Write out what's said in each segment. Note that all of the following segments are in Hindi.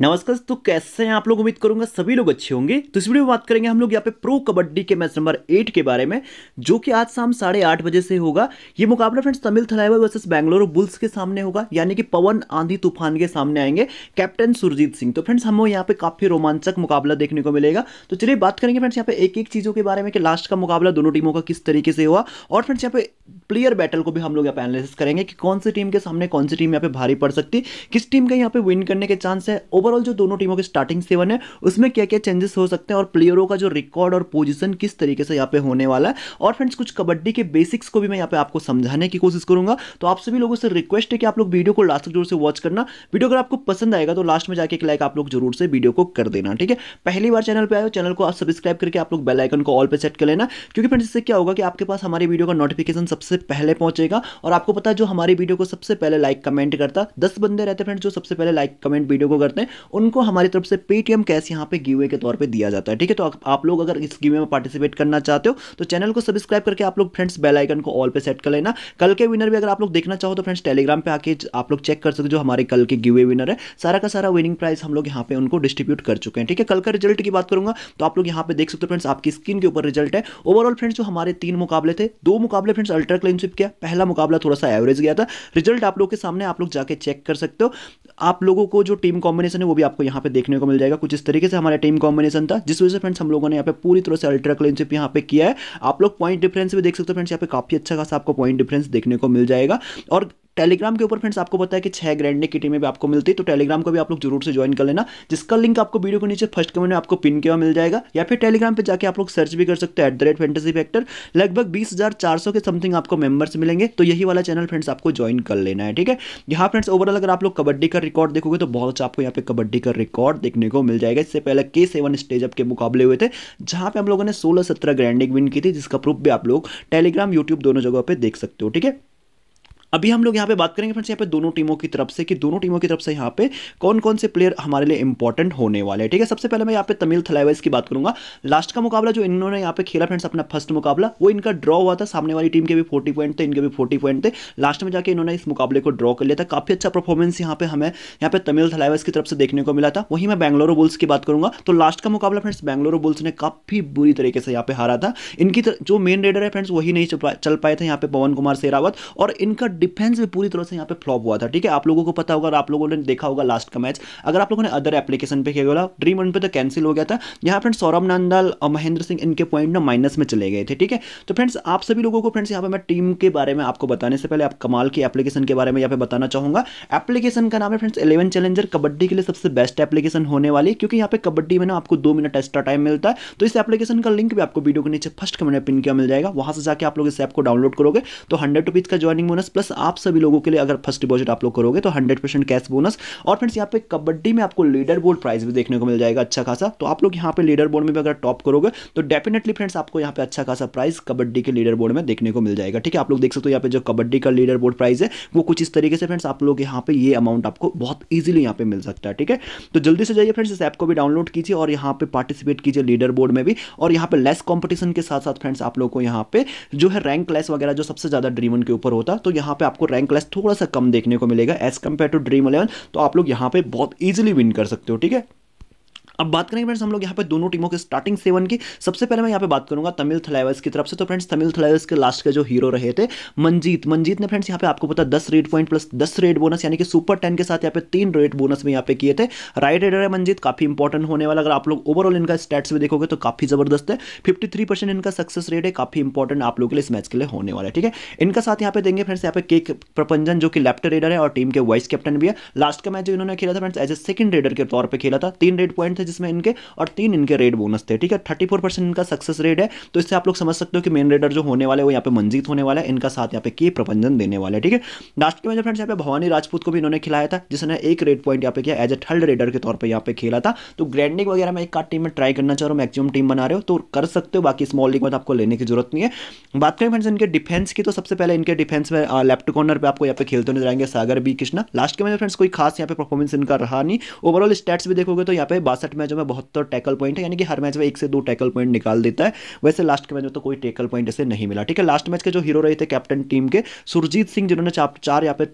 नमस्कार तो कैसे हैं आप लोग उम्मीद करूंगा सभी लोग अच्छे होंगे तो इस वीडियो में बात करेंगे हम लोग यहाँ पे प्रो कबड्डी के मैच नंबर एट के बारे में जो कि आज शाम साढ़े आठ बजे से होगा ये मुकाबला friends Tamil Thalaivas versus Bangalore Bulls के सामने होगा यानी कि पवन आंधी तूफान के सामने आएंगे कैप्टन सुरजीत सिंह तो फ्रेंड्स हमें यहाँ पे काफी रोमांचक मुकाबला देखने को मिलेगा तो चलिए बात करेंगे फ्रेंड्स यहाँ पे एक एक चीज़ों के बारे में कि लास्ट का मुकाबला दोनों टीमों का किस तरीके से हुआ और फ्रेंड्स यहाँ पे प्लेयर बैटल को भी हम लोग यहाँ पे एनालिसिस करेंगे कि कौन सी टीम के सामने कौन सी टीम यहाँ पे भारी पड़ सकती है किस टीम के यहाँ पे विन करने के चांस है ओवरऑल जो दोनों टीमों के स्टार्टिंग सेवन है उसमें क्या क्या चेंजेस हो सकते हैं और प्लेयरों का जो रिकॉर्ड और पोजिशन किस तरीके से यहाँ पे होने वाला है और फ्रेंड्स कुछ कबड्डी के बेसिक्स को भी मैं यहाँ पे आपको समझाने की कोशिश करूंगा तो आप सभी लोगों से रिक्वेस्ट है कि आप लोग वीडियो को लास्ट तक जरूर से वॉच करना वीडियो अगर आपको पसंद आएगा तो लास्ट में जाके एक लाइक आप लोग जरूर से वीडियो को कर देना ठीक है पहली बार चैनल पर आए चैनल को आप सब्सक्राइब करके आप लोग बेलाइकन को ऑल पर सेट कर लेना क्योंकि फ्रेंड्स इससे क्या होगा कि आपके पास हमारे वीडियो का नोटिफिकेशन सबसे सबसे पहले पहुंचेगा और आपको पता है जो हमारी वीडियो को सबसे पहले लाइक कमेंट करता दस बंदे रहते फ्रेंड्स जो सबसे पहले लाइक कमेंट वीडियो को करते हैं उनको हमारी तरफ से पेटीएम कैश यहाँ पे गिवे के तौर पर दिया जाता है ठीक है तो आप लोग अगर इस गिवे में पार्टिसिपेट करना चाहते हो तो चैनल को सब्सक्राइब करके आप लोग फ्रेंड्स बेलाइकन को ऑल पर सेट कर लेना कल के विनर भी अगर आप लोग देखना चाहो तो फ्रेंड्स टेलीग्राम पर आके आप लोग चेक कर सकते जो हमारे कल के गिवे विनर है सारा का सारा विनिंग प्राइस हम लोग यहाँ पे उनको डिस्ट्रीब्यूट कर चुके हैं ठीक है कल का रिजल्ट की बात करूंगा तो आप लोग यहाँ पे देख सकते हो फ्रेंड्स आपकी स्क्रीन के ऊपर रिजल्ट है ओवरऑल फ्रेंड्स जो हमारे तीन मुकाबले थे दो मुकाबले फ्रेंड्स अल्ट्रा क्लीन स्विप किया पहला मुकाबला थोड़ा सा एवरेज गया था रिजल्ट आप लोग के सामने आप लोग जाके चेक कर सकते हो आप लोगों को जो टीम कॉम्बिनेशन है वो भी आपको यहाँ पे देखने को मिल जाएगा कुछ इस तरीके से हमारा टीम कॉम्बिनेशन था जिस वजह से फ्रेंड्स हम लोगों ने यहाँ पे पूरी तरह से अल्ट्रा क्लीनशिप यहाँ पे किया है आप लोग पॉइंट डिफरेंस भी देख सकते हो फ्रेंड्स यहाँ पे काफी अच्छा खासा आपको पॉइंट डिफरेंस देखने को मिल जाएगा और टेलीग्राम के ऊपर फ्रेंड्स आपको बताया कि छह ग्रैंड की टीमें भी आपको मिलती है तो टेलीग्राम को भी आप लोग जरूर से ज्वाइन कर लेना जिसका लिंक आपको वीडियो के नीचे फर्स्ट कमेंट में आपको पिन किया मिल जाएगा या फिर टेलीग्राम पर जाकर आप लोग सर्च भी कर सकते हैं at the rate fantasy factor लगभग बीस के समथिंग आपको मेंबर्स मिलेंगे तो यही वाला चैनल फ्रेंड्स आपको ज्वाइन कर लेना है ठीक है यहाँ फ्रेंड्स ओवरऑल अगर आप लोग कबड्डी का रिकॉर्ड देखोगे तो बहुत अच्छा आपको यहाँ पे कबड्डी का रिकॉर्ड देखने को मिल जाएगा इससे पहले के सेवन स्टेज अप के मुकाबले हुए थे जहाँ पे हम लोगों ने सोलह सत्रह ग्रैंडिंग विन की थी जिसका प्रूफ भी आप लोग टेलीग्राम यूट्यूब दोनों जगह पर देख सकते हो ठीक है अभी हम लोग यहाँ पे बात करेंगे फ्रेंड्स यहाँ पे दोनों टीमों की तरफ से कि दोनों टीमों की तरफ से यहाँ पे कौन कौन से प्लेयर हमारे लिए इंपॉर्टेंट होने वाले हैं ठीक है सबसे पहले मैं यहाँ पे तमिल थलाइवाइज की बात करूंगा लास्ट का मुकाबला जो इन्होंने यहाँ पे खेला फ्रेंड्स अपना फर्स्ट मुकाबला वो इनका ड्रॉ हुआ था सामने वाली टीम के भी फोर्टी पॉइंट थे इनके भी फोर्टी पॉइंट थे लास्ट में जाकर इन्होंने इस मुकाबले को ड्रॉ कर लिया था काफी अच्छा परफॉर्मेंस यहाँ पे हमें यहाँ पे तमिल थलाइवाइज की तरफ से देखने को मिला था वहीं मैं बैंगलोरू बुल्स की बात करूंगा तो लास्ट का मुकाबला फ्रेंड्स बैंगलोरू बुल्स ने काफी बुरी तरीके से यहाँ पे हारा था इनकी जो मेन रेडर है फ्रेंड्स वही नहीं चल पाए थे यहाँ पे पवन कुमार सेरावत और इनका डिफेंस भी पूरी तरह से यहाँ पे फ्लॉप हुआ था ठीक है आप लोगों को पता होगा आप लोगों ने देखा होगा लास्ट का मैच अगर आप लोगों ने अदर एप्लीकेशन पे खेला होगा ड्रीम वन पे तो कैंसिल हो गया था यहाँ फ्रेंड्स सौरभ नंदाल और महेंद्र सिंह इनके पॉइंट ना माइनस में चले गए थे ठीक है तो फ्रेंड्स आप सभी लोगों को फ्रेंड्स यहाँ पे मैं टीम के बारे में आपको बताने से पहले आप कमाल की एप्लीकेशन के बारे में यहाँ पे बताना चाहूंगा एप्लीकेशन का नाम है फ्रेंड्स इलेवन चैलेंजर कबड्डी के लिए सबसे बेस्ट एप्लीकेशन होने वाली क्योंकि यहाँ पे कबड्डी में ना आपको दो मिनट एक्स्ट्रा टाइम मिलता है तो इस एप्लीकेशन का लिंक भी आपको वीडियो के नीचे फर्स्ट कमेंट में पिन किया मिल जाएगा वहां से जाकर आप लोग इस ऐप को डाउनलोड करोगे तो हंड्रेड रुपीज़ का ज्वाइनिंग बोनस प्लस आप सभी लोगों के लिए अगर फर्स्ट डिपॉजिट आप लोग करोगे तो हंड्रेड परसेंट कैश बोनस और फ्रेंड्स यहाँ पे कबड्डी में आपको लीडर बोर्ड प्राइज भी देखने को मिल जाएगा अच्छा खासा तो आप लोग यहाँ पे लीडर बोर्ड में भी अगर टॉप करोगे तो डेफिनेटली फ्रेंड्स आपको यहाँ पे अच्छा खासा प्राइस कबड्डी के लीडर बोर्ड में देखने को मिल जाएगा ठीक है आप लोग देख सकते हो यहाँ पे जो कबड्डी का लीडर बोर्ड प्राइस है वो कुछ इस तरीके से फ्रेंड्स आप लोग यहाँ पे ये अमाउंट आपको बहुत ईजिली यहाँ पे मिल सकता है ठीक है तो जल्दी से जाइए फ्रेंड्स इस ऐप को भी डाउनलोड कीजिए और यहाँ पे पार्टिसिपेट कीजिए लीडर बोर्ड में भी और यहाँ पे लेस कॉम्पिटिशन के साथ साथ फ्रेंड्स आप लोग को यहाँ पे जो है रैंक लेस वगैरह जो सबसे ज्यादा ड्रीवन के ऊपर होता तो यहाँ यहाँ पे आपको रैंक क्लास थोड़ा सा कम देखने को मिलेगा as compared to Dream Eleven तो आप लोग यहाँ पे बहुत ईजिली विन कर सकते हो ठीक है अब बात करेंगे फ्रेंड्स हम लोग यहाँ पे दोनों टीमों के स्टार्टिंग सेवन की सबसे पहले मैं यहाँ पे बात करूंगा तमिल थलाइवर्स की तरफ से तो फ्रेंड्स तमिल थलाइवर्स के लास्ट के जो हीरो रहे थे मंजीत मंजीत ने फ्रेंड्स यहाँ पे आपको पता दस रेड पॉइंट प्लस दस रेड बोनस यानी कि सुपर टेन के साथ यहाँ पे तीन रेड बोनस में यहाँ पे किए थे राइट रेडर है मंजीत काफी इंपॉर्टेंट होने वाला अगर आप लोग ओवरऑल इनका स्टेट्स भी देखोगे तो काफी जबरदस्त है फिफ्टी इनका सक्सेस रेट है काफी इंपॉर्टेंट आप लोग के लिए इस मैच के लिए होने वाला है ठीक है इनका साथ यहाँ पे देंगे फ्रेंड्स यहाँ पे के प्रपंजन जो कि लेफ्ट रेडर है और टीम के वाइस कैप्टन भी है लास्ट का मैच जो इन्होंने खेला था friends as a second raider के तौर पर खेला था तीन रेड पॉइंट थे जिसमें इनके और तीन इनके रेड बोनस थे ठीक है थर्टी फोर परसेंट इनका सक्सेस रेड है तो इससे आप लोग समझ सकते हो कि मेन रेडर जो होने वाले वो यहाँ पे मंजीत होने वाला है इनका साथ यहाँ पे के प्रबंधन देने वाला है ठीक है लास्ट के मैच फ्रेंड्स यहाँ पे भवानी राजपूत को भी इन्होंने खिलाया था जिसने एक रेड पॉइंट यहाँ पे किया एज ए थर्ड रेडर के तौर पर यहाँ पे खेला था तो ग्रैंडिंग वगैरह में एक कार्ड टीम में ट्राई करना चाह रहा हूँ मैक्सिमम टीम बना रहे हो तो कर सकते हो बाकी स्मॉल लीग में तो आपको लेने की जरूरत नहीं है बात करें फ्रेंड्स इनके डिफेंस की तो सबसे पहले इनके डिफेंस में लेफ्ट कॉर्नर पर आपको यहाँ पे खेलते नजर आएंगे सागर बी कृष्णा लास्ट के मैच फ्रेंड्स कोई खास यहाँ पे परफॉर्मेंस इनका रहा नहीं ओवरऑल स्टैट्स भी देखोगे तो यहाँ पे बासठ लास्ट मैचों में बहत्तर टैकल पॉइंट है यानी कि हर मैच में एक से दो टैकल पॉइंट निकाल देता है वैसे लास्ट के मैच में तो कोई टैकल पॉइंट ऐसे नहीं मिला ठीक है लास्ट मैच के जो हीरो रहे थे कैप्टन टीम के सुरजीत सिंह जिन्होंने चार यहाँ पे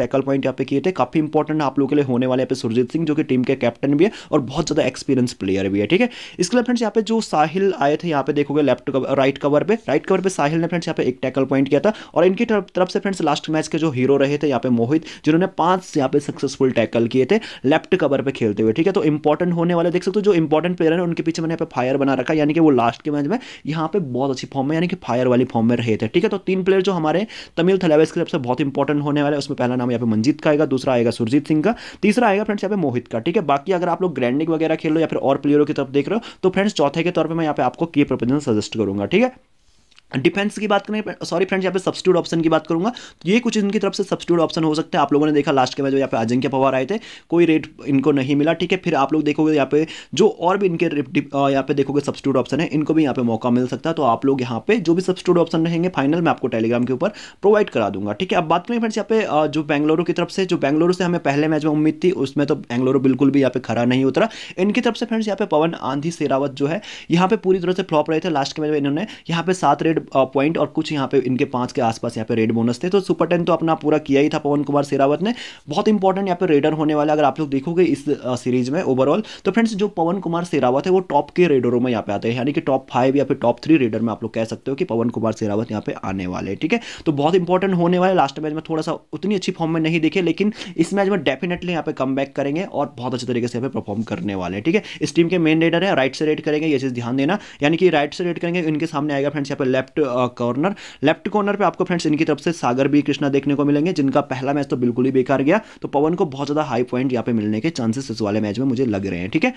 टैकल पॉइंट यहाँ पे किए थे काफी इंपॉर्टेंट आप लोगों के लिए होने वाले यहाँ पे सुरजीत सिंह जो कि टीम के कैप्टन भी है और बहुत ज़्यादा एक्सपीरियंस प्लेयर भी है ठीक है इसके लिए फ्रेंड्स यहाँ पे जो साहिल आए थे यहाँ पे देखोगे लेफ्ट कवर राइट कवर पर राइट कवर पर साहिल ने फ्रेंड्स यहाँ पे एक टैकल पॉइंट किया था और इनकी तरफ से फ्रेंड्स लास्ट मैच के जो हीरो रहे थे यहाँ पे मोहित जिन्होंने पांच यहाँ पे सक्सेसफुल टैकल किए थे लेफ्ट कवर पर खेलते हुए ठीक है तो इंपॉर्टेंट होने वाले देख सकते हो जो इंपॉर्टेंट प्लेयर है उनके पीछे मैंने यहाँ पे फायर बना रखा है यानी कि वो लास्ट के मैच में यहाँ पे बहुत अच्छी फॉर्म में यानी कि फायर वाली फॉर्म में रहे थे ठीक है तो तीन प्लेयर जो हमारे तमिल थलेवेस की तरफ से बहुत इंपॉर्टेंट होने वाले उसमें पहला नाम यहाँ पे मंजीत का आएगा दूसरा आएगा सुरजीत सिंह का तीसरा आएगा फ्रेंड्स यहाँ पे मोहित का ठीक है बाकी अगर आप लोग ग्रैंडिंग वगैरह खेल रहे हो या फिर और प्लेयरों की तरफ देख रहे हो तो फ्रेंड्स चौथे के तौर पर मैं यहाँ पे आपको की प्रोपोजल सजेस्ट करूंगा ठीक है डिफेंस की बात करें सॉरी फ्रेंड्स यहाँ पे सब्सिट्यूट ऑप्शन की बात करूंगा तो ये कुछ इनकी तरफ से सब्सिट्यूट ऑप्शन हो सकते हैं आप लोगों ने देखा लास्ट के मैच में यहाँ पे अजिंक्य पवार आए थे कोई रेट इनको नहीं मिला ठीक है फिर आप लोग देखोगे यहाँ पे जो और भी इनके यहाँ पे देखोगे सब्सिट्यूट ऑप्शन है इनको भी यहाँ पे मौका मिल सकता है तो आप लोग यहाँ पे जो भी सब्सिट्यूट ऑप्शन रहेंगे फाइनल मैं आपको टेलीग्राम के ऊपर प्रोवाइड करा दूंगा ठीक है अब बात करें फ्रेंड्स यहाँ पे जो बेंगलुरु की तरफ से जो बेंगलुरु से हमें पहले मैच में उम्मीद थी उसमें तो बेंगलुरु बिल्कुल भी यहाँ पे खड़ा नहीं उतरा इनकी तरफ से फ्रेंड्स यहाँ पे पवन आंधी सेरावत जो है यहाँ पे पूरी तरह से फ्लॉप रहे थे लास्ट के मैच में इन्होंने यहाँ पे सात रेड हंड्रेड पॉइंट uh, और कुछ यहाँ पे इनके पांच के आसपास यहाँ पे रेड बोनस थे तो सुपर टेन तो अपना पूरा किया ही था पवन कुमार सेरावत ने बहुत इंपॉर्टेंट यहाँ पे रेडर होने वाला अगर आप लोग देखोगे इस सीरीज uh, में ओवरऑल तो फ्रेंड्स जो पवन कुमार सेरावत है वो टॉप के रेडरों में यहाँ पे आते हैं यानी कि टॉप फाइव या फिर टॉप थ्री रेडर में आप लोग कह सकते हो कि पवन कुमार सेरावत यहाँ पे आने वाले ठीक है तो बहुत इंपॉर्टेंट होने वाले लास्ट मैच में थोड़ा सा उतनी अच्छी फॉर्म में नहीं देखे लेकिन इस मैच में डेफिनेटली यहाँ पे कम करेंगे और बहुत अच्छे तरीके से यहाँ पे परफॉर्म करने वाले हैं ठीक है इस टीम के मेन रेडर है राइट से रेड करेंगे ये चीज़ ध्यान देना यानी कि राइट से रेड करेंगे इनके सामने आएगा फ्रेंड्स यहाँ पे left left corner left corner पर आपको फ्रेंड्स इनकी तरफ से सागर बी कृष्णा देखने को मिलेंगे जिनका पहला मैच तो बिल्कुल ही बेकार गया तो पवन को बहुत ज़्यादा हाई पॉइंट यहाँ पे मिलने के चांसेस इस वाले मैच में मुझे लग रहे हैं ठीक है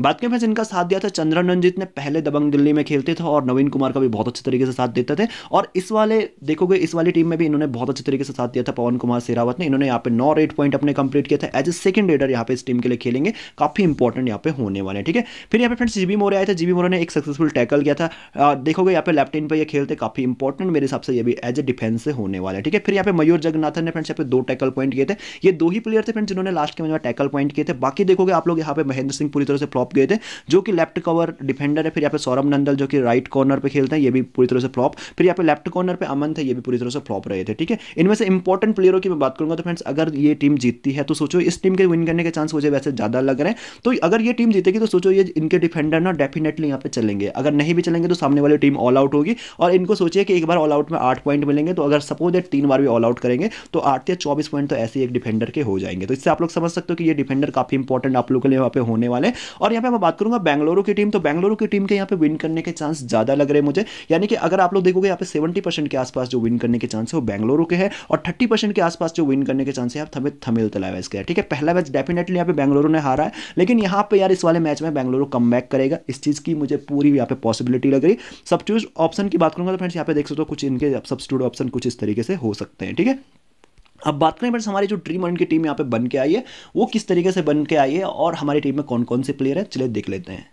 बात करें फ्रेंड्स इनका साथ दिया था चंद्रन रंजित ने पहले दबंग दिल्ली में खेलते थे और नवीन कुमार का भी बहुत अच्छे तरीके से साथ देते थे और इस वाले देखोगे इस वाली टीम में भी इन्होंने बहुत अच्छे तरीके से साथ दिया था पवन कुमार सेरावत ने इन्होंने यहाँ पे नौ रेट पॉइंट अपने कंप्लीट किया था एज ए सेकंड रेडर यहाँ पे इस टीम के लिए खेलेंगे काफी इंपॉर्टेंट यहाँ पे होने वाले ठीक है फिर यहाँ पे फ्रेंड्स जीबी मोरे आए थे जीबी मोरे ने एक सक्सेसफुल टैकल किया था देखोगे यहाँ पे लेफ्ट इन पर ये खेलते काफी इंपॉर्टेंट मेरे हिसाब से ये भी एज ए डिफेंस से होने वाले ठीक है फिर यहाँ पे मयूर जगन्नाथन ने फ्रेंड्स यहाँ पे दो टैकल पॉइंट किए थे ये दो ही प्लेयर थे फ्रेंड्स जिन्होंने लास्ट के मैच में टैकल पॉइंट किए थे बाकी देखोगे आप लोग यहाँ पे महेंद्र सिंह पूरी तरह से फ्लॉप गए थे जो कि लेफ्ट कवर डिफेंडर है फिर यहाँ पे सौरभ नंदल जो कि राइट कॉर्नर पे खेलते हैं ये भी पूरी तरह से फ्लॉप फिर यहाँ पे लेफ्ट कॉर्नर पे अमन थे ये भी पूरी तरह से फ्लॉप रहे थे ठीक है इनमें से इंपॉर्टेंट प्लेयरों की मैं बात करूंगा तो फ्रेंड्स अगर ये टीम जीतती है तो सोचो इस टीम के विन करने के चांस मुझे वैसे ज़्यादा लग रहे हैं तो अगर ये टीम जीतेगी तो सोचो ये इनके डिफेंडर ना डेफिनेटली यहाँ पे चलेंगे अगर नहीं भी चलेंगे तो सामने वाली टीम ऑल आउट होगी और इनको सोचिए कि एक बार ऑल आउट में आठ पॉइंट मिलेंगे तो अगर सपोज एट तीन बार भी ऑल आउट करेंगे तो आठ या चौबीस पॉइंट तो ऐसे एक डिफेंडर के हो जाएंगे तो इससे आप लोग समझ सकते हो कि ये डिफेंडर काफ़ी इंपॉर्टेंट आप लोगों के लिए वहाँ पे होने वाले और और यहाँ पे मैं बात करूंगा बैंगलोरू की टीम तो बैंगलोरू की टीम के यहाँ पे विन करने के चांस ज़्यादा लग रहे मुझे यानी कि अगर आप लोग देखोगे यहाँ पे सेवेंटी के आसपास जो विन करने के चांस है वो बैंगलोरू के है और थर्टी के आसपास जो विन करने के चांस है थमिल थमिल तलावैस के ठीक है पहला मैच डेफिनेटली यहाँ पे बेंगलुरु ने हारा है लेकिन यहाँ पे यार इस वाले मैच में बेंगलुरु कम करेगा इस चीज़ की मुझे पूरी यहाँ पे पॉसिबिलिटी लग रही सब ऑप्शन की बात करूंगा तो फ्रेंड्स यहाँ पे देख सकते हो कुछ इनके सब ऑप्शन कुछ इस तरीके से हो सकते हैं ठीक है थीके? अब बात करें बस हमारी जो ड्रीम इलेवन की टीम यहाँ पे बन के आई है वो किस तरीके से बन के आई है और हमारी टीम में कौन कौन से प्लेयर हैं चलिए देख लेते हैं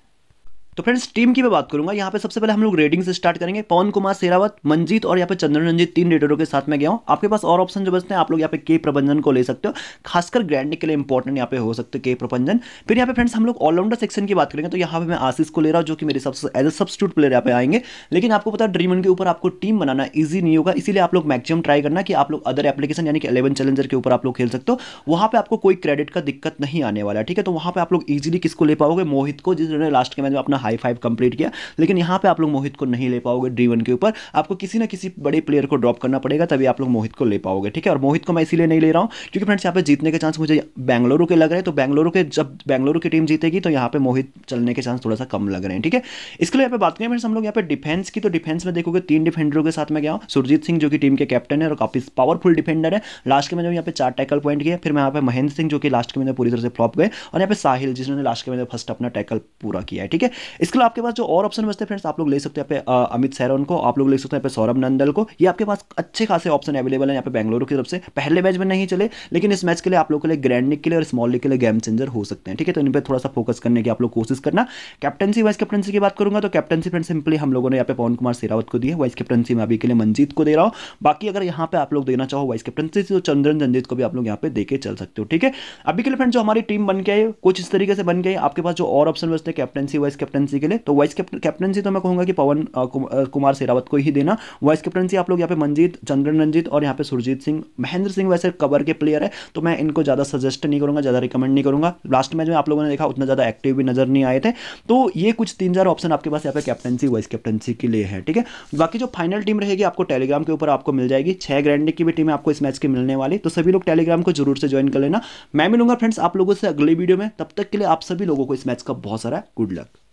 तो फ्रेंड्स टीम की मैं बात करूंगा यहाँ पे सबसे पहले हम लोग रेडिंग से स्टार्ट करेंगे पवन कुमार सेरावत मंजीत और यहाँ पे चंद्र रंजीत तीन रेडरों के साथ मैं गया हूँ आपके पास और ऑप्शन जो बचते हैं आप लोग यहाँ पे के प्रबंधन को ले सकते हो खासकर ग्रैंड के लिए इंपॉर्टेंट यहाँ पे हो सकते हो के प्रबंधन फिर यहाँ पे फ्रेंड्स हम लोग ऑलराउंडर सेक्शन की बात करेंगे तो यहाँ पे मैं आशीष को ले रहा हूँ जो कि मेरे सबसे एज ए सब्सिट्यूट प्लेयर यहाँ पे आएंगे लेकिन आपको पता है ड्रीम के ऊपर आपको टीम बनाना ईजी नहीं होगा इसीलिए आप लोग मैक्सिमम ट्राई करना कि आप लोग अदर एप्लीकेशन यानी कि एलेवन चैलेंजर के ऊपर आप लोग खेल सकते हो वहाँ पर आपको कोई क्रेडिट का दिक्कत नहीं आने वाला ठीक है तो वहाँ पर आप लोग ईजिली किसको ले पाओगे मोहित को जिसने लास्ट के मैच में अपना हाई फाइव कंप्लीट किया लेकिन यहां पे आप लोग मोहित को नहीं ले पाओगे डी के ऊपर आपको किसी ना किसी बड़े प्लेयर को ड्रॉप करना पड़ेगा तभी आप लोग मोहित को ले पाओगे ठीक है और मोहित को मैं इसीलिए नहीं ले रहा हूं क्योंकि फ्रेंड्स यहाँ पे जीतने के चांस मुझे बैंगलोरू के लग रहे हैं तो बैंगलोरू के जब बैंगलोरू की टीम जीतेगी तो यहाँ पे मोहित चलने के चांस थोड़ा सा कम लग रहे हैं ठीक है इसके लिए यहाँ पे बात करें फ्रेंड्स हम लोग यहाँ पे डिफेंस की तो डिफेंस में देखोगे तीन डिफेंडरों के साथ में गया हूँ सुरजीत सिंह जो कि टीम के कैप्टन है और काफी पावरफुल डिफेंडर है लास्ट के मैंने यहाँ पे चार टैकल पॉइंट किया फिर मैं यहाँ पे महेंद्र सिंह जो कि लास्ट के मैंने पूरी तरह से फ्लॉप गए और यहाँ पे साहिल जिसने लास्ट के मैंने फर्स्ट अपना टैकल पूरा किया है ठीक है इसके अलावा आपके पास जो और ऑप्शन बचते हैं फ्रेंड्स आप लोग ले सकते हैं अमित सैरन को आप लोग ले सकते हैं पे सौरभ नंदल को ये आपके पास अच्छे खासे ऑप्शन अवेलेबल है यहाँ पे बैंगलोर की तरफ से पहले मैच में नहीं चले लेकिन इस मैच के लिए आप लोग के लिए ग्रैंड लीग के लिए और स्मॉल लीग के लिए गेम चेंजर हो सकते हैं ठीक है तो इन पर थोड़ा सा फोकस करने की आप लोग कोशिश करना कैप्टनसी वाइस कैप्टनसी की बात करूंगा तो कैप्टनसी फ्रेंड सिंपली हम लोगों ने यहाँ पे पवन कुमार सिरावत को दी है वाइस कैप्टनसी में अभी के लिए मंजीत को दे रहा हूँ बाकी अगर यहाँ पे आप लोग देना चाहो वाइस कैप्टनसी तो चंद्रन रंजीत को भी आप लोग यहाँ पे देके चल सकते हो ठीक है अभी के लिए फ्रेंड जो हमारी टीम बन गया है कुछ इस तरीके से बन गई आपके पास जो और ऑप्शन बचते हैं कैप्टनसी वाइस कैप्टन कैप्टनसी के लिए तो वाइस कैप्टनसी तो मैं कहूँगा कि पवन कुमार सेरावत को ही देना वाइस कैप्टनसी आप लोग यहाँ पे मंजीत चंद्रन रंजीत और यहाँ पे सुरजीत सिंह महेंद्र सिंह वैसे कवर के प्लेयर है तो मैं इनको ज़्यादा सजेस्ट नहीं करूँगा ज़्यादा रिकमेंड नहीं करूँगा लास्ट मैच में आप लोगों ने देखा उतना ज़्यादा एक्टिव भी नजर नहीं आए थे तो ये कुछ तीन चार ऑप्शन आपके पास यहाँ पे कैप्टनसी वाइस कैप्टनसी के लिए है ठीक है बाकी जो फाइनल टीम रहेगी आपको टेलीग्राम के ऊपर आपको मिल जाएगी छह ग्रैंड की भी टीम आपको इस मैच की मिलने वाली तो सभी लोग टेलीग्राम को जरूर से ज्वाइन कर लेना मैं मिलूंगा फ्रेंड्स आप लोगों से अगले वीडियो में तब तक के लिए आप सभी लोगों को इस मैच का बहुत सारा गुड लक